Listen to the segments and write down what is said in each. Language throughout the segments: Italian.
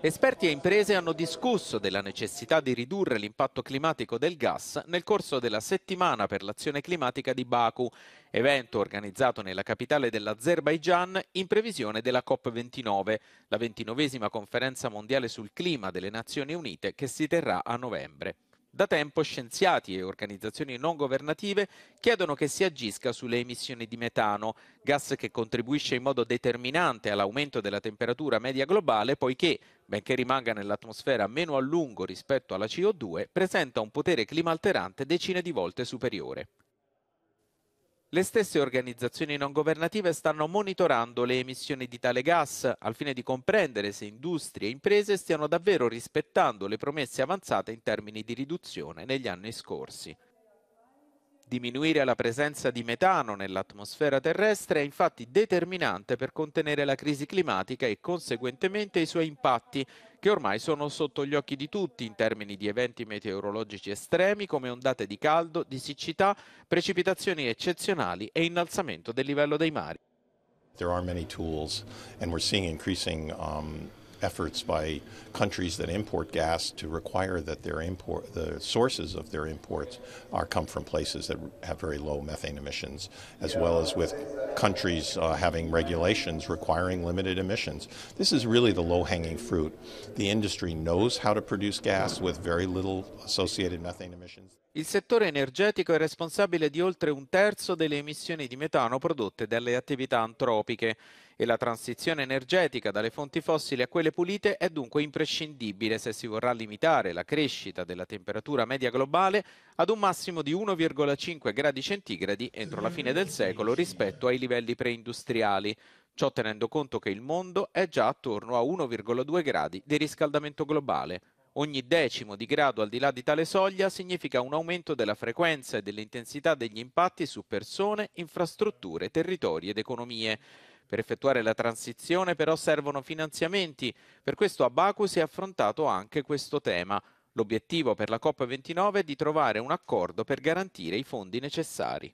Esperti e imprese hanno discusso della necessità di ridurre l'impatto climatico del gas nel corso della settimana per l'azione climatica di Baku, evento organizzato nella capitale dell'Azerbaigian in previsione della COP29, la ventinovesima conferenza mondiale sul clima delle Nazioni Unite che si terrà a novembre. Da tempo scienziati e organizzazioni non governative chiedono che si agisca sulle emissioni di metano, gas che contribuisce in modo determinante all'aumento della temperatura media globale poiché, benché rimanga nell'atmosfera meno a lungo rispetto alla CO2, presenta un potere climalterante decine di volte superiore. Le stesse organizzazioni non governative stanno monitorando le emissioni di tale gas al fine di comprendere se industrie e imprese stiano davvero rispettando le promesse avanzate in termini di riduzione negli anni scorsi. Diminuire la presenza di metano nell'atmosfera terrestre è infatti determinante per contenere la crisi climatica e conseguentemente i suoi impatti, che ormai sono sotto gli occhi di tutti in termini di eventi meteorologici estremi come ondate di caldo, di siccità, precipitazioni eccezionali e innalzamento del livello dei mari. There are many tools and we're seeing increasing um, efforts by countries that import gas to require that their import, the sources of their imports are come from places that have very low methane emissions, as well as with countries uh, having regulations requiring limited emissions. This is really the low-hanging fruit. The industry knows how to produce gas with very little associated methane emissions. Il settore energetico è responsabile di oltre un terzo delle emissioni di metano prodotte dalle attività antropiche. e la transizione energetica dalle fonti fossili a quelle pulite è dunque imprescindibile se si vorrà limitare la crescita della temperatura media globale ad un massimo di 1,5 gradi centigradi entro la fine del secolo rispetto ai livelli preindustriali, ciò tenendo conto che il mondo è già attorno a 1,2 gradi di riscaldamento globale. Ogni decimo di grado al di là di tale soglia significa un aumento della frequenza e dell'intensità degli impatti su persone, infrastrutture, territori ed economie. Per effettuare la transizione però servono finanziamenti, per questo a Baku si è affrontato anche questo tema. L'obiettivo per la COP29 è di trovare un accordo per garantire i fondi necessari.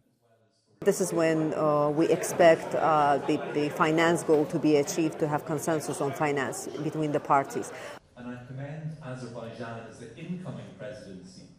This is when uh, we expect uh, the, the finance goal to be achieved, to have consensus on finance between the parties. And I commend Azerbaijan as the incoming presidency